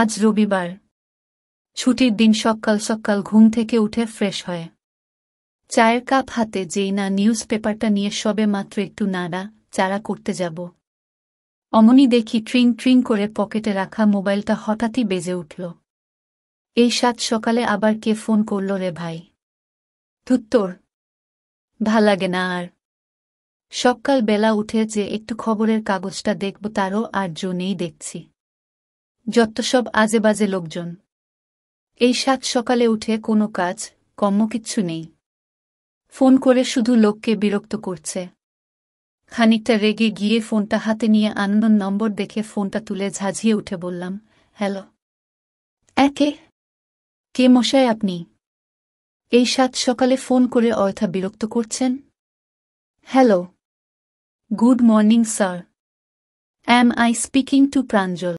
আজ রবিবার ছুটির দিন সকাল সকাল ঘুম থেকে উঠে ফ্রেশ হয়ে চায়ের কাপ হাতে যেই না নিউজ পেপারটা নিয়ে সবে মাত্র একটু নাড়া চারা করতে যাব অমনি দেখি ট্রিং ট্রিং করে পকেটে রাখা মোবাইলটা হঠাৎই বেজে উঠল এই সাত সকালে আবার কে ফোন করল রে ভাই ধুত্তর ভাল লাগে না আর সকাল বেলা উঠে যে একটু খবরের কাগজটা দেখব তারও আর জনেই দেখছি যত্তসব আজেবাজে লোকজন এই সাত সকালে উঠে কোনো কাজ কর্ম কিচ্ছু নেই ফোন করে শুধু লোককে বিরক্ত করছে খানিকটা রেগে গিয়ে ফোনটা হাতে নিয়ে আনন্দন নম্বর দেখে ফোনটা তুলে ঝাঁঝিয়ে উঠে বললাম হ্যালো একে কে মশাই আপনি এই সাত সকালে ফোন করে অয়থা বিরক্ত করছেন hello good morning sir am I speaking to প্রাঞ্জল